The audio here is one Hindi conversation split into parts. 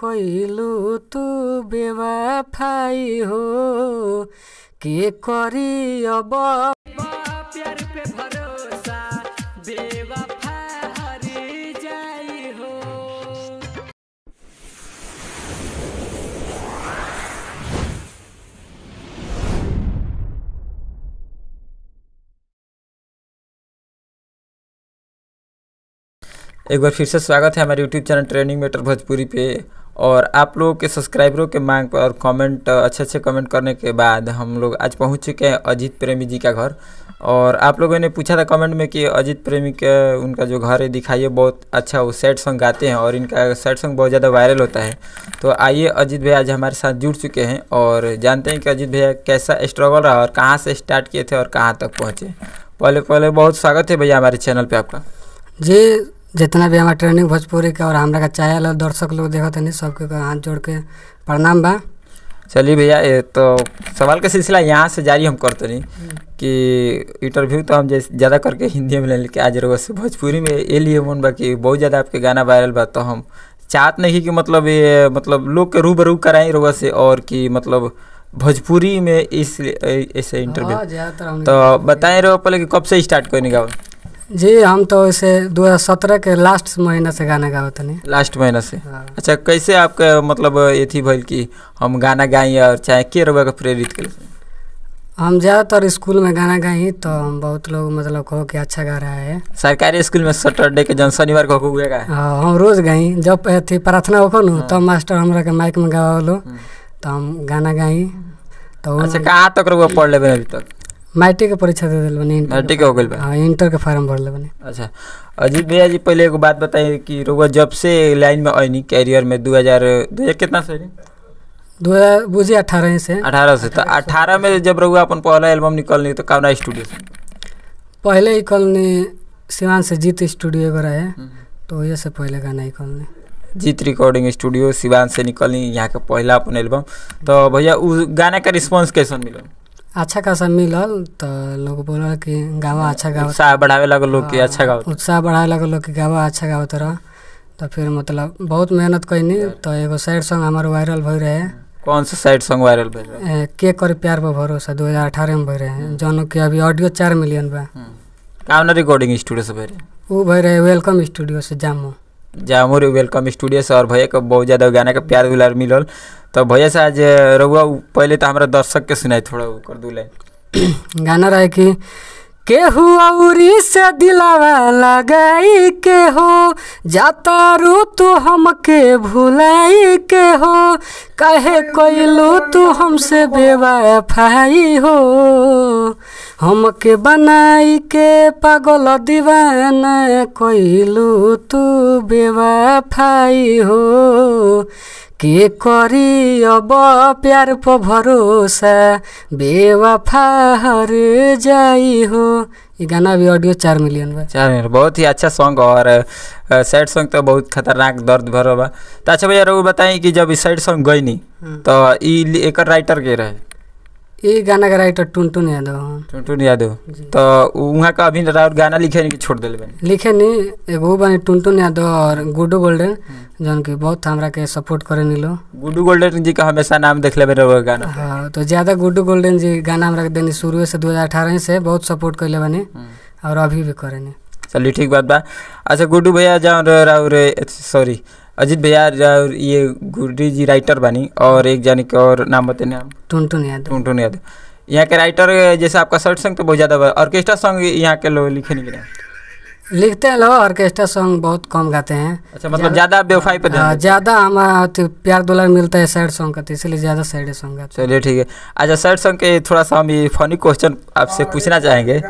कहिलु तू बेवफाई हो के करी अब प्यार पे भर एक बार फिर से स्वागत है हमारे यूट्यूब चैनल ट्रेनिंग मेटर भोजपुरी पे और आप लोगों के सब्सक्राइबरों के मांग पर और कमेंट अच्छे अच्छे कमेंट करने के बाद हम लोग आज पहुंच चुके हैं अजीत प्रेमी जी का घर और आप लोगों ने पूछा था कमेंट में कि अजीत प्रेमी के उनका जो घर है दिखाइए बहुत अच्छा वो सैड सॉन्ग गाते हैं और इनका सैड सॉन्ग बहुत ज़्यादा वायरल होता है तो आइए अजीत भैया आज हमारे साथ जुड़ चुके हैं और जानते हैं कि अजीत भैया कैसा स्ट्रगल रहा और कहाँ से स्टार्ट किए थे और कहाँ तक पहुँचे पहले पहले बहुत स्वागत है भैया हमारे चैनल पर आपका जी जितना भी हमारे ट्रेनिंग भोजपुरी के और हमारा का चाय और दर्शक लोग देखत नहीं सबके हाथ जोड़ के प्रणाम बा चलिए भैया ये तो सवाल का सिलसिला यहाँ से जारी हम करते नहीं कि इंटरव्यू तो हम जैसे ज़्यादा करके हिंदी में लेकिन आज रोज से भोजपुरी में ये लिए मन बा कि बहुत ज़्यादा आपके गाना वायरल बा तो हम चाहत नहीं कि मतलब ये मतलब लोग के रूबरू कराएं रोगा से और कि मतलब भोजपुरी में इस ऐसे इंटरव्यू हाँ, तो बताएं रोगा पहले कि कब से स्टार्ट करेंगे का जी हम तो इसे 2017 के लास्ट महीना से गाना गावत नहीं लास्ट महीना से हाँ। अच्छा कैसे आपका मतलब ये थी भल कि हम गाना गाई और चाहे के रोक का प्रेरित कर हम ज़्यादातर स्कूल में गाना गाई तो हम बहुत लोग मतलब कहो कि अच्छा गा रहा है सरकारी स्कूल में सैटरडे के जन शनिवार को हुए हाँ हम रोज़ गाई जब अथी प्रार्थना होकर नु हाँ। तब तो मास्टर हमारा के माइक में गावा हाँ। तो हम गाना गाई तो अच्छा कहाँ तक तो पढ़ ले अभी तक मैट्रिक के परीक्षा दे दिल बने मैट्रिक के हो गई हाँ इंटर के फार्म भर बने अच्छा अजीत भैया जी पहले एगो बात बताइए कि रोगा जब से लाइन में आईनी कैरियर में दो हज़ार कितना से दो हज़ार बुझे अठारह से अठारह से तो अठारह में जब रुआ अपन पहला एल्बम निकलनी तो कावना स्टूडियो से पहले ही कॉलोनी सिवान से जीत स्टूडियो एगो रहे हम्म। तो वही से पहले गाना ही कॉलोनी जीत रिकॉर्डिंग स्टूडियो सिवान से निकलनी यहाँ का पहला अपन एल्बम तो भैया उस गाना का रिस्पॉन्स कैसा मिला अच्छा खासा मिलल तो लोग बोल कि गावा अच्छा गावा उत्साह बढ़ावे लगे लोग कि हाँ, अच्छा गावा उत्साह बढ़ावे लगे लोग कि गावा अच्छा गावा तरह तो फिर मतलब बहुत मेहनत कैनी तो एगो सैड सॉन्ग हमारे वायरल भई रहे कौन सा सैड सॉन्ग वायरल भई रहे के करे प्यार पर भरोसा दो हजार अठारह में भई रहे जौन कि अभी ऑडियो चार मिलियन बा कौन रिकॉर्डिंग स्टूडियो से भई रहे उ भई रहे वेलकम स्टूडियो से जामू जामू रे वेलकम स्टूडियो से और भैया के बहुत ज़्यादा गाने का प्यार दुलार मिलल तो भैया से रउआ पहले तो हमारा दर्शक के सुनाई थोड़ा कर दू लाइन गाना रहे कि केहू अउरी से दिलावा लगाई के हो जाता रू तू हमके भुलाई के हो कहे कैलू तू हमसे बेवफाई हो हमके बनाई के पागल दीवाना कैलू तू बेवफाई हो के अब प्यार पर भरोसा बेवफा हर जाई हो ये गाना भी ऑडियो चार मिलियन बा चार मिलियन बहुत ही अच्छा सॉन्ग और सैड सॉन्ग तो बहुत खतरनाक दर्द भरो बा तो अच्छा भैया रघु बताई कि जब सैड सॉन्ग गई नहीं तो एक राइटर के रहे गाना का राइटर टुनटुन यादव टुनटुन यादव तो वहाँ का अभी और गाना लिखे नहीं छोड़ दिले लिखे नहीं एगो बने टुनटुन यादव और गुड्डू गोल्डन हम्म। जन की बहुत हमरा के सपोर्ट करे नीलो लोग गुड्डू गोल्डन जी का हमेशा नाम देख में रहो गाना हाँ तो ज़्यादा गुड्डू गोल्डन जी गाना हमरा देने शुरू से दो से बहुत सपोर्ट कैले बने हम्म। और अभी भी करे नहीं चलिए ठीक बात बा अच्छा गुड्डू भैया जाओ सॉरी अजीत भैया ये गुरडी जी राइटर बनी और एक जाने के और नाम बताए नाम टुनटुन यादव टुनटुन यादव यहाँ के राइटर जैसे आपका शर्ट सॉन्ग तो बहुत ज़्यादा ऑर्केस्ट्रा सॉन्ग यहाँ के लोग लिखे नहीं गए लिखते हैं लोग ऑर्केस्ट्रा सॉन्ग बहुत कम गाते हैं अच्छा मतलब ज़्यादा बेवफाई पर हाँ, ज़्यादा हमारा हाँ, तो प्यार दुलार मिलता है सैड सॉन्ग का तो इसलिए ज़्यादा सैड सॉन्ग गाते चलिए ठीक है अच्छा सैड सॉन्ग के थोड़ा सा हम ये फनी क्वेश्चन आपसे पूछना चाहेंगे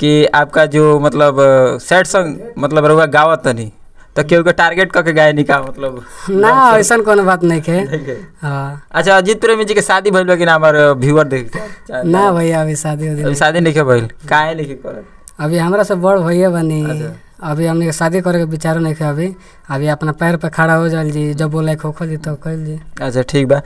कि आपका जो मतलब सैड सॉन्ग मतलब रहुआ गावत नहीं तो केहू के टारगेट करके गाय निका मतलब ना ऐसा कौन बात नहीं है हाँ अच्छा अजीत प्रेमी जी के शादी भैया बा कि ना हमार व्यूअर देख ना भैया अभी शादी अभी शादी नहीं के भइल काहे नहीं के करल अभी हमरा सब बड़ भैया बनी अच्छा। अभी हमने शादी करे के विचार नहीं के अभी अभी अपना पैर पे खड़ा हो जाल जी जब बोले खो जी तो खोल जी अच्छा ठीक बा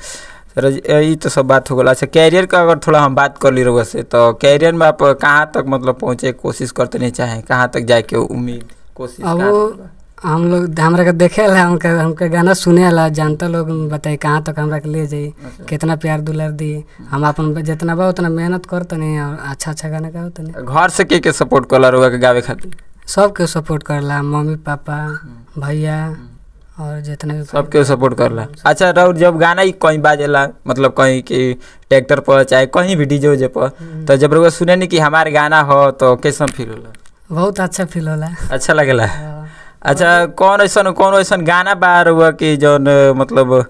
यही तो सब बात हो गल अच्छा कैरियर का अगर थोड़ा हम बात कर ली रोग से तो कैरियर में आप कहाँ तक मतलब पहुँचे कोशिश करते नहीं चाहें कहाँ तक जाए के उम्मीद कोशिश अब हम लोग हमारा देखे हमको गाना सुने ला जानता लोग बताई कहाँ तक तो हमारा ले जाई अच्छा। कितना प्यार दुलार दिए हम अपन जितना बा उतना मेहनत कर तनी और अच्छा अच्छा गाना गाओ तनी घर से के के सपोर्ट कर ला के गावे खातिर सबके सपोर्ट ला मम्मी पापा हम्म। भैया हम्म। और जितना भी सबके सपोर्ट ला अच्छा राउर जब गाना ही कहीं बाजेला मतलब कहीं कि ट्रैक्टर पर चाहे कहीं भी डीजे उजे पर हम्म। तो जब लोग सुने नहीं कि हमारे गाना हो तो कैसा फील होला बहुत अच्छा फील होला अच्छा लगेला हाँ। अच्छा कौन ऐसा कौन ऐसा गाना बार हुआ कि जौन मतलब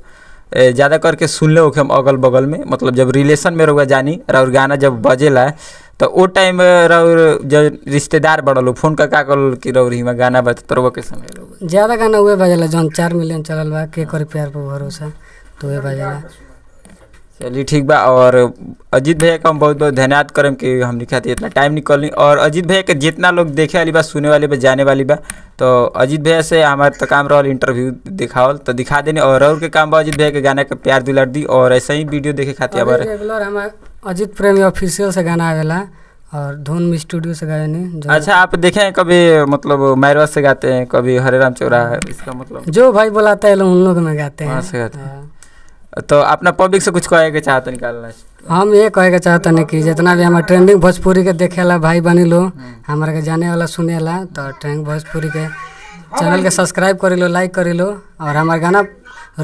ज़्यादा करके सुन ले हम अगल बगल में मतलब जब रिलेशन में रहुआ जानी और गाना जब बजेला तो वो टाइम रउर जब रिश्तेदार बढ़ल फोन का का कि रउर हिमा गाना बज तरुआ कैसे ज़्यादा गाना उहे बजेला जौन चार मिलियन चलल बा के करी प्यार पर भरोसा तो उहे बजेला चलिए ठीक बा और अजीत भैया का हम बहुत बहुत धन्यवाद करें कि हम थे इतना टाइम निकलनी और अजीत भैया के जितना लोग देखे वाली बा सुने वाली बा जाने वाली बा तो अजीत भैया से हमारे तो काम रहा इंटरव्यू दिखाओल तो दिखा देने और और के काम बा अजीत भैया के गाना के प्यार दुलर दी और ऐसे ही वीडियो देखे खातिर हमारे अजीत प्रेमी ऑफिसियल से गाना आवेला और धुन स्टूडियो से गाए नहीं अच्छा आप देखे हैं कभी मतलब मैरवा से गाते हैं कभी हरे राम चौरा इसका मतलब जो भाई बुलाता है उन लोग में गाते हैं गाते हैं हाँ। तो अपना पब्लिक से कुछ कहे के चाहता निकालना हम ये कहे के चाहता नहीं कि जितना भी हमारे ट्रेंडिंग भोजपुरी के ला भाई बनी लो हमारे हम्म। के जाने वाला सुने ला तो ट्रेंडिंग भोजपुरी के चैनल के सब्सक्राइब कर लो लाइक कर लो और हमारा गाना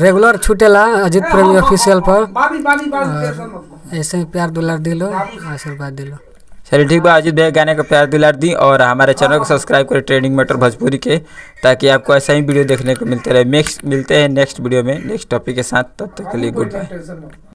रेगुलर छूटे ला अजीत प्रेमी ऑफिशियल पर ऐसे प्यार दुलार दिलो आशीर्वाद दिलो चलिए ठीक है अजीत भैया गाने का प्यार दिला दी और हमारे चैनल को सब्सक्राइब करें ट्रेनिंग मेटर भोजपुरी के ताकि आपको ऐसा ही वीडियो देखने को मिलते रहे नेक्स्ट मिलते हैं नेक्स्ट वीडियो में नेक्स्ट टॉपिक के साथ तब तक के लिए गुड बाय